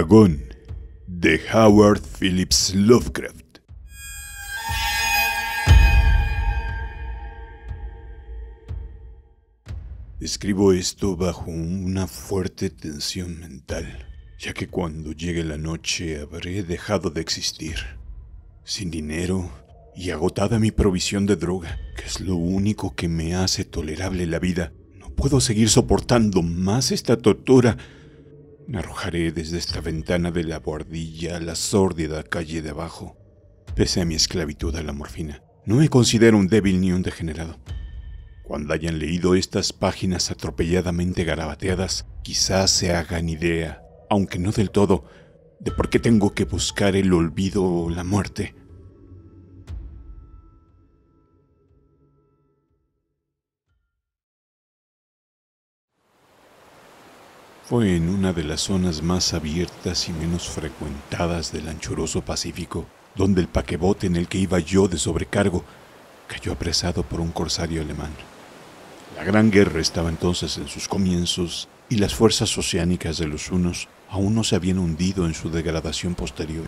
dragón de Howard Phillips Lovecraft. Escribo esto bajo una fuerte tensión mental, ya que cuando llegue la noche habré dejado de existir, sin dinero y agotada mi provisión de droga, que es lo único que me hace tolerable la vida. No puedo seguir soportando más esta tortura Arrojaré desde esta ventana de la buhardilla a la sórdida calle de abajo. Pese a mi esclavitud a la morfina, no me considero un débil ni un degenerado. Cuando hayan leído estas páginas atropelladamente garabateadas, quizás se hagan idea, aunque no del todo, de por qué tengo que buscar el olvido o la muerte Fue en una de las zonas más abiertas y menos frecuentadas del anchuroso Pacífico, donde el paquebote en el que iba yo de sobrecargo cayó apresado por un corsario alemán. La gran guerra estaba entonces en sus comienzos y las fuerzas oceánicas de los unos aún no se habían hundido en su degradación posterior.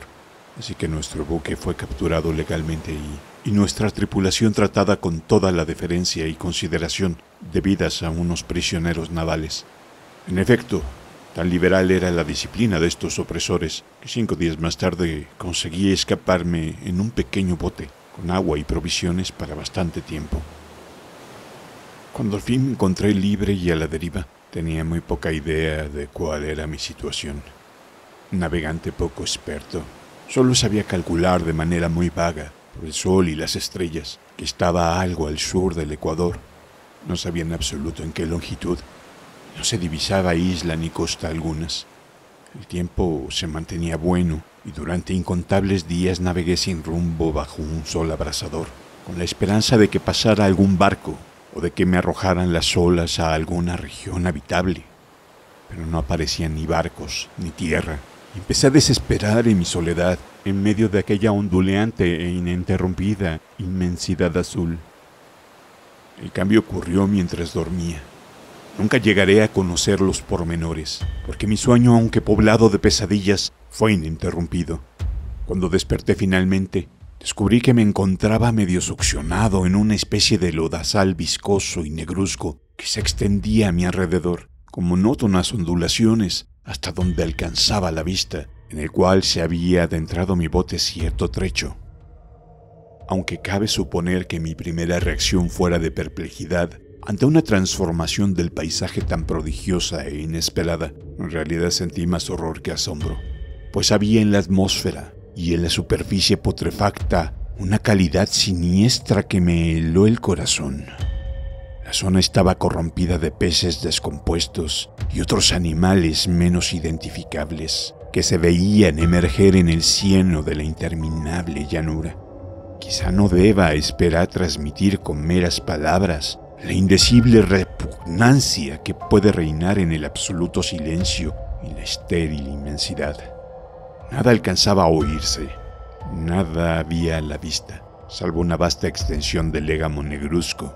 Así que nuestro buque fue capturado legalmente y, y nuestra tripulación tratada con toda la deferencia y consideración debidas a unos prisioneros navales. En efecto, tan liberal era la disciplina de estos opresores que cinco días más tarde conseguí escaparme en un pequeño bote con agua y provisiones para bastante tiempo. Cuando al fin me encontré libre y a la deriva, tenía muy poca idea de cuál era mi situación. Navegante poco experto, solo sabía calcular de manera muy vaga por el sol y las estrellas que estaba algo al sur del Ecuador. No sabía en absoluto en qué longitud no se divisaba isla ni costa algunas. El tiempo se mantenía bueno y durante incontables días navegué sin rumbo bajo un sol abrasador, con la esperanza de que pasara algún barco o de que me arrojaran las olas a alguna región habitable. Pero no aparecían ni barcos ni tierra. Empecé a desesperar en mi soledad, en medio de aquella onduleante e ininterrumpida inmensidad azul. El cambio ocurrió mientras dormía. Nunca llegaré a conocer los pormenores, porque mi sueño, aunque poblado de pesadillas, fue ininterrumpido. Cuando desperté finalmente, descubrí que me encontraba medio succionado en una especie de lodazal viscoso y negruzco que se extendía a mi alrededor, con monótonas ondulaciones hasta donde alcanzaba la vista, en el cual se había adentrado mi bote cierto trecho. Aunque cabe suponer que mi primera reacción fuera de perplejidad, ante una transformación del paisaje tan prodigiosa e inesperada, en realidad sentí más horror que asombro, pues había en la atmósfera y en la superficie putrefacta una calidad siniestra que me heló el corazón. La zona estaba corrompida de peces descompuestos y otros animales menos identificables que se veían emerger en el cieno de la interminable llanura. Quizá no deba esperar transmitir con meras palabras la indecible repugnancia que puede reinar en el absoluto silencio y la estéril inmensidad. Nada alcanzaba a oírse, nada había a la vista, salvo una vasta extensión del légamo negruzco.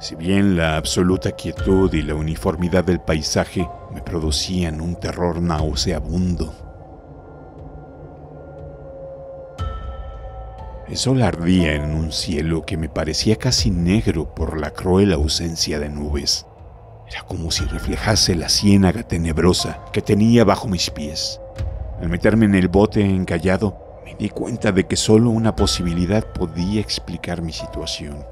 Si bien la absoluta quietud y la uniformidad del paisaje me producían un terror nauseabundo, El sol ardía en un cielo que me parecía casi negro por la cruel ausencia de nubes. Era como si reflejase la ciénaga tenebrosa que tenía bajo mis pies. Al meterme en el bote encallado, me di cuenta de que solo una posibilidad podía explicar mi situación.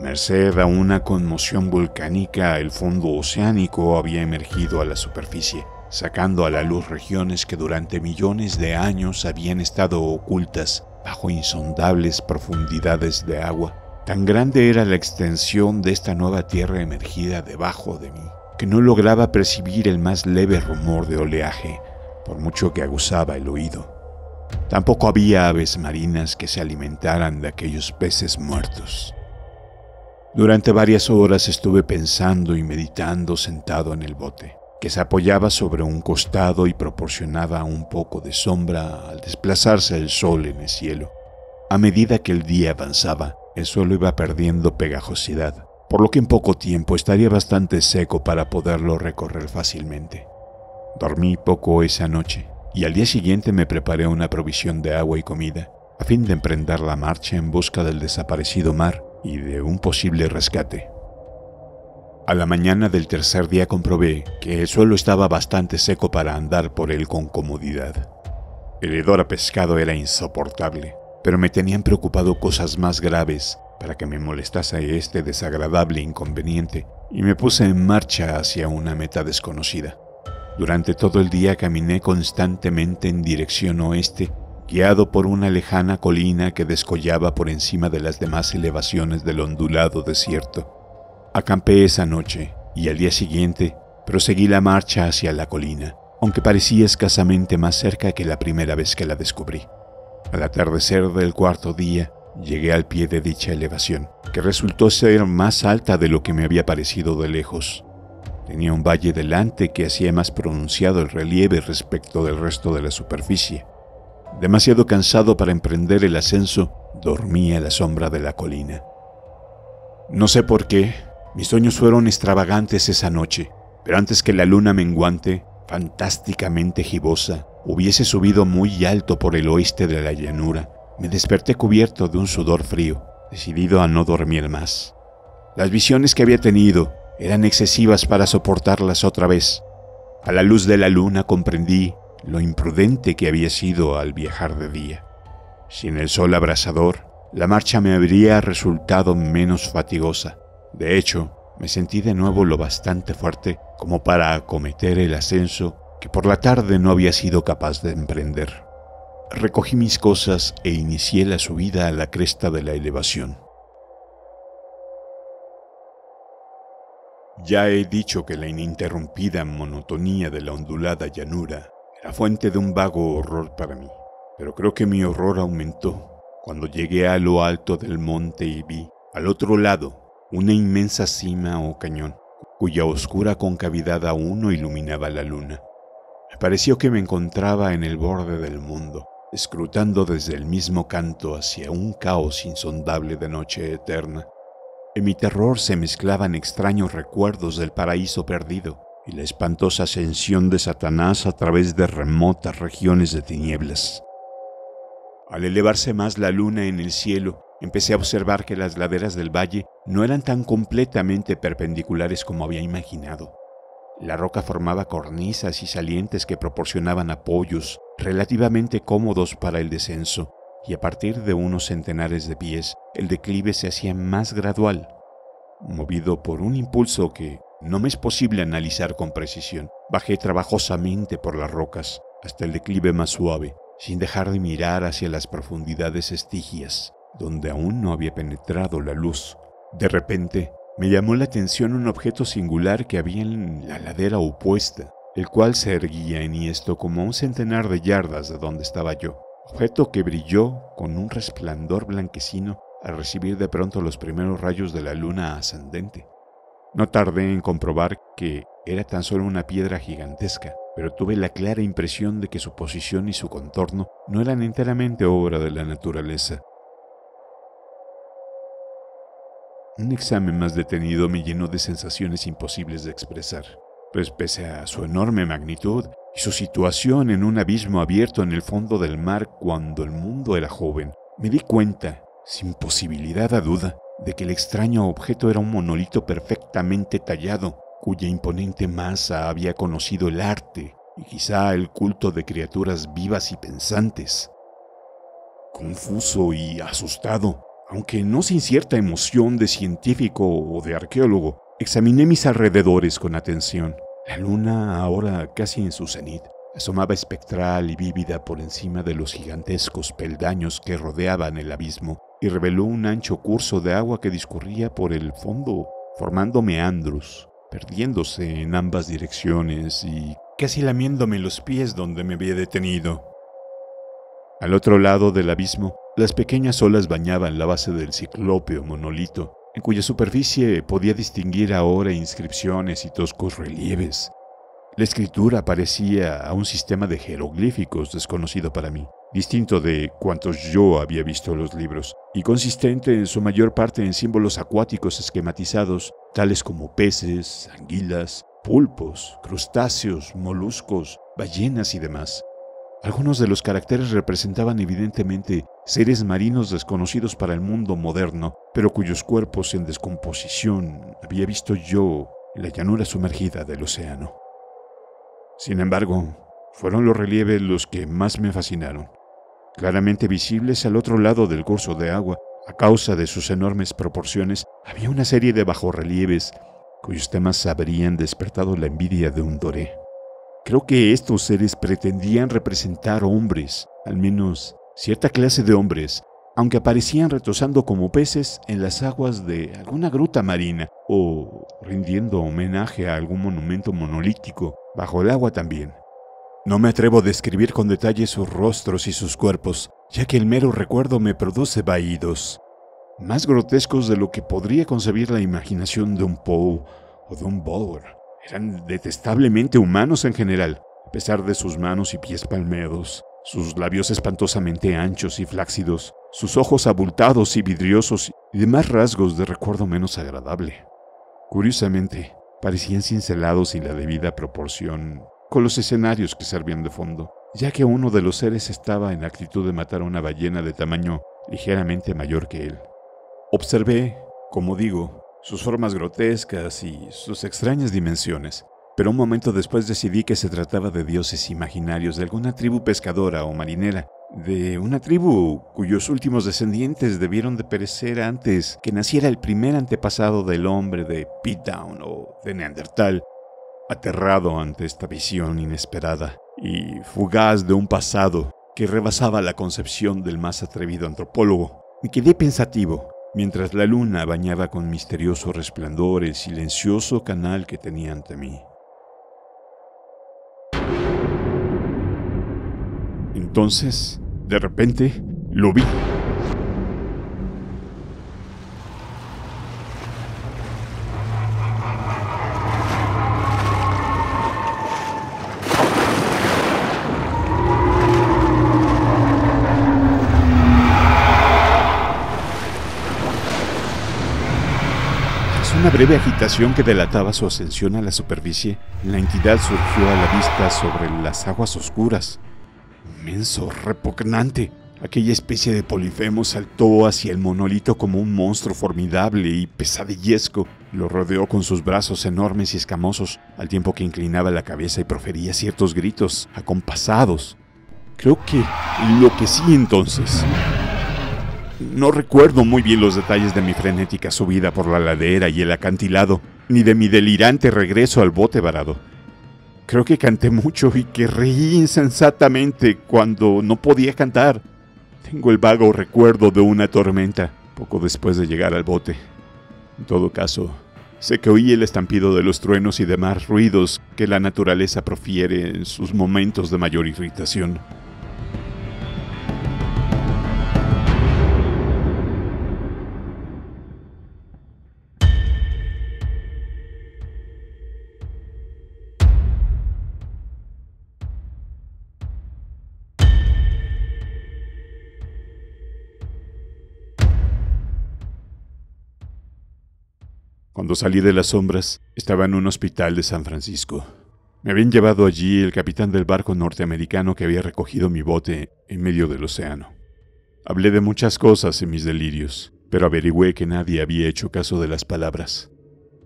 Merced a una conmoción volcánica, el fondo oceánico había emergido a la superficie, sacando a la luz regiones que durante millones de años habían estado ocultas bajo insondables profundidades de agua. Tan grande era la extensión de esta nueva tierra emergida debajo de mí, que no lograba percibir el más leve rumor de oleaje, por mucho que aguzaba el oído. Tampoco había aves marinas que se alimentaran de aquellos peces muertos. Durante varias horas estuve pensando y meditando sentado en el bote que se apoyaba sobre un costado y proporcionaba un poco de sombra al desplazarse el sol en el cielo. A medida que el día avanzaba, el suelo iba perdiendo pegajosidad, por lo que en poco tiempo estaría bastante seco para poderlo recorrer fácilmente. Dormí poco esa noche, y al día siguiente me preparé una provisión de agua y comida, a fin de emprender la marcha en busca del desaparecido mar y de un posible rescate. A la mañana del tercer día comprobé que el suelo estaba bastante seco para andar por él con comodidad. El hedor a pescado era insoportable, pero me tenían preocupado cosas más graves para que me molestase este desagradable inconveniente y me puse en marcha hacia una meta desconocida. Durante todo el día caminé constantemente en dirección oeste, guiado por una lejana colina que descollaba por encima de las demás elevaciones del ondulado desierto. Acampé esa noche y al día siguiente proseguí la marcha hacia la colina, aunque parecía escasamente más cerca que la primera vez que la descubrí. Al atardecer del cuarto día, llegué al pie de dicha elevación, que resultó ser más alta de lo que me había parecido de lejos. Tenía un valle delante que hacía más pronunciado el relieve respecto del resto de la superficie. Demasiado cansado para emprender el ascenso, dormí a la sombra de la colina. No sé por qué, mis sueños fueron extravagantes esa noche, pero antes que la luna menguante, fantásticamente gibosa, hubiese subido muy alto por el oeste de la llanura, me desperté cubierto de un sudor frío, decidido a no dormir más. Las visiones que había tenido eran excesivas para soportarlas otra vez. A la luz de la luna comprendí lo imprudente que había sido al viajar de día. Sin el sol abrasador, la marcha me habría resultado menos fatigosa, de hecho, me sentí de nuevo lo bastante fuerte como para acometer el ascenso que por la tarde no había sido capaz de emprender. Recogí mis cosas e inicié la subida a la cresta de la elevación. Ya he dicho que la ininterrumpida monotonía de la ondulada llanura era fuente de un vago horror para mí, pero creo que mi horror aumentó cuando llegué a lo alto del monte y vi, al otro lado, una inmensa cima o cañón, cuya oscura concavidad aún no iluminaba la luna. Me pareció que me encontraba en el borde del mundo, escrutando desde el mismo canto hacia un caos insondable de noche eterna. En mi terror se mezclaban extraños recuerdos del paraíso perdido y la espantosa ascensión de Satanás a través de remotas regiones de tinieblas. Al elevarse más la luna en el cielo, empecé a observar que las laderas del valle no eran tan completamente perpendiculares como había imaginado. La roca formaba cornisas y salientes que proporcionaban apoyos relativamente cómodos para el descenso, y a partir de unos centenares de pies el declive se hacía más gradual, movido por un impulso que no me es posible analizar con precisión. Bajé trabajosamente por las rocas hasta el declive más suave, sin dejar de mirar hacia las profundidades estigias, donde aún no había penetrado la luz. De repente, me llamó la atención un objeto singular que había en la ladera opuesta, el cual se erguía en esto como un centenar de yardas de donde estaba yo, objeto que brilló con un resplandor blanquecino al recibir de pronto los primeros rayos de la luna ascendente. No tardé en comprobar que era tan solo una piedra gigantesca, pero tuve la clara impresión de que su posición y su contorno no eran enteramente obra de la naturaleza, Un examen más detenido me llenó de sensaciones imposibles de expresar, pues pese a su enorme magnitud y su situación en un abismo abierto en el fondo del mar cuando el mundo era joven, me di cuenta, sin posibilidad a duda, de que el extraño objeto era un monolito perfectamente tallado, cuya imponente masa había conocido el arte y quizá el culto de criaturas vivas y pensantes. Confuso y asustado, aunque no sin cierta emoción de científico o de arqueólogo, examiné mis alrededores con atención. La luna, ahora casi en su cenit, asomaba espectral y vívida por encima de los gigantescos peldaños que rodeaban el abismo y reveló un ancho curso de agua que discurría por el fondo, formando meandros, perdiéndose en ambas direcciones y casi lamiéndome los pies donde me había detenido. Al otro lado del abismo las pequeñas olas bañaban la base del ciclópeo monolito, en cuya superficie podía distinguir ahora inscripciones y toscos relieves. La escritura parecía a un sistema de jeroglíficos desconocido para mí, distinto de cuantos yo había visto en los libros, y consistente en su mayor parte en símbolos acuáticos esquematizados, tales como peces, anguilas, pulpos, crustáceos, moluscos, ballenas y demás. Algunos de los caracteres representaban evidentemente seres marinos desconocidos para el mundo moderno, pero cuyos cuerpos en descomposición había visto yo en la llanura sumergida del océano. Sin embargo, fueron los relieves los que más me fascinaron, claramente visibles al otro lado del curso de agua. A causa de sus enormes proporciones, había una serie de bajorrelieves cuyos temas habrían despertado la envidia de un doré. Creo que estos seres pretendían representar hombres, al menos cierta clase de hombres, aunque aparecían retosando como peces en las aguas de alguna gruta marina o rindiendo homenaje a algún monumento monolítico, bajo el agua también. No me atrevo a describir con detalle sus rostros y sus cuerpos, ya que el mero recuerdo me produce vaídos, más grotescos de lo que podría concebir la imaginación de un Poe o de un Bower. Eran detestablemente humanos en general, a pesar de sus manos y pies palmeados, sus labios espantosamente anchos y flácidos, sus ojos abultados y vidriosos y demás rasgos de recuerdo menos agradable. Curiosamente, parecían cincelados y la debida proporción con los escenarios que servían de fondo, ya que uno de los seres estaba en actitud de matar a una ballena de tamaño ligeramente mayor que él. Observé, como digo, sus formas grotescas y sus extrañas dimensiones, pero un momento después decidí que se trataba de dioses imaginarios de alguna tribu pescadora o marinera, de una tribu cuyos últimos descendientes debieron de perecer antes que naciera el primer antepasado del hombre de Down o de Neandertal. Aterrado ante esta visión inesperada y fugaz de un pasado que rebasaba la concepción del más atrevido antropólogo, me quedé pensativo mientras la luna bañaba con misterioso resplandor el silencioso canal que tenía ante mí. Entonces, de repente, lo vi. una breve agitación que delataba su ascensión a la superficie, la entidad surgió a la vista sobre las aguas oscuras. Inmenso, repugnante, aquella especie de polifemo saltó hacia el monolito como un monstruo formidable y pesadillesco. Lo rodeó con sus brazos enormes y escamosos, al tiempo que inclinaba la cabeza y profería ciertos gritos, acompasados. Creo que lo que sí entonces no recuerdo muy bien los detalles de mi frenética subida por la ladera y el acantilado, ni de mi delirante regreso al bote varado. Creo que canté mucho y que reí insensatamente cuando no podía cantar. Tengo el vago recuerdo de una tormenta poco después de llegar al bote. En todo caso, sé que oí el estampido de los truenos y demás ruidos que la naturaleza profiere en sus momentos de mayor irritación. salí de las sombras, estaba en un hospital de San Francisco. Me habían llevado allí el capitán del barco norteamericano que había recogido mi bote en medio del océano. Hablé de muchas cosas en mis delirios, pero averigüé que nadie había hecho caso de las palabras.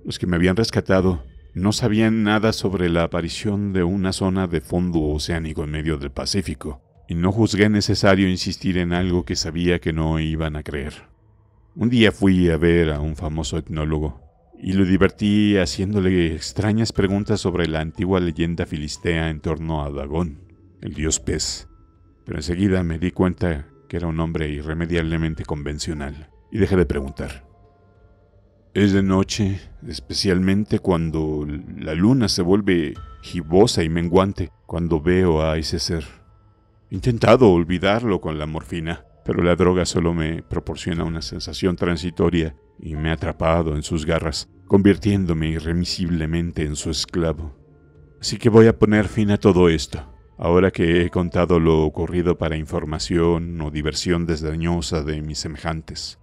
Los que me habían rescatado no sabían nada sobre la aparición de una zona de fondo oceánico en medio del Pacífico, y no juzgué necesario insistir en algo que sabía que no iban a creer. Un día fui a ver a un famoso etnólogo y lo divertí haciéndole extrañas preguntas sobre la antigua leyenda filistea en torno a Dagón, el dios pez. Pero enseguida me di cuenta que era un hombre irremediablemente convencional y dejé de preguntar. Es de noche, especialmente cuando la luna se vuelve gibosa y menguante, cuando veo a ese ser. intentado olvidarlo con la morfina, pero la droga solo me proporciona una sensación transitoria y me ha atrapado en sus garras, convirtiéndome irremisiblemente en su esclavo. Así que voy a poner fin a todo esto. Ahora que he contado lo ocurrido para información o diversión desdeñosa de mis semejantes.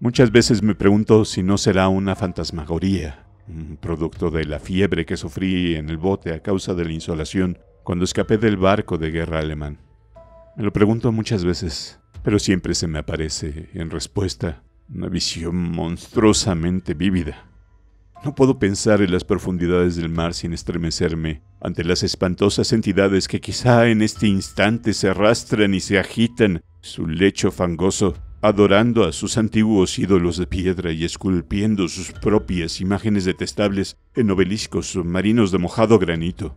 Muchas veces me pregunto si no será una fantasmagoría, un producto de la fiebre que sufrí en el bote a causa de la insolación cuando escapé del barco de guerra alemán. Me lo pregunto muchas veces, pero siempre se me aparece, en respuesta, una visión monstruosamente vívida. No puedo pensar en las profundidades del mar sin estremecerme ante las espantosas entidades que quizá en este instante se arrastran y se agitan su lecho fangoso, adorando a sus antiguos ídolos de piedra y esculpiendo sus propias imágenes detestables en obeliscos submarinos de mojado granito.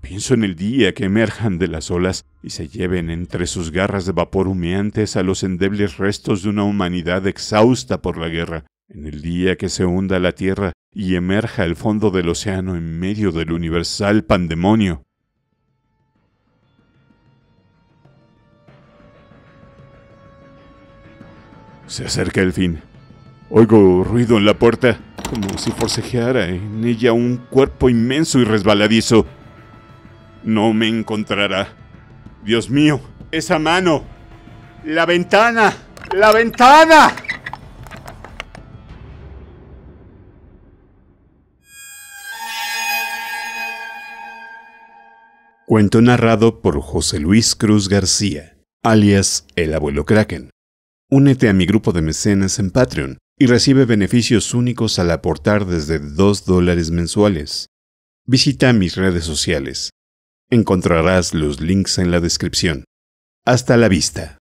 Pienso en el día que emerjan de las olas y se lleven entre sus garras de vapor humeantes a los endebles restos de una humanidad exhausta por la guerra, en el día que se hunda la tierra y emerja el fondo del océano en medio del universal pandemonio. Se acerca el fin. Oigo ruido en la puerta, como si forcejeara en ella un cuerpo inmenso y resbaladizo no me encontrará. Dios mío, esa mano. La ventana. La ventana. Cuento narrado por José Luis Cruz García, alias El Abuelo Kraken. Únete a mi grupo de mecenas en Patreon y recibe beneficios únicos al aportar desde 2 dólares mensuales. Visita mis redes sociales Encontrarás los links en la descripción. Hasta la vista.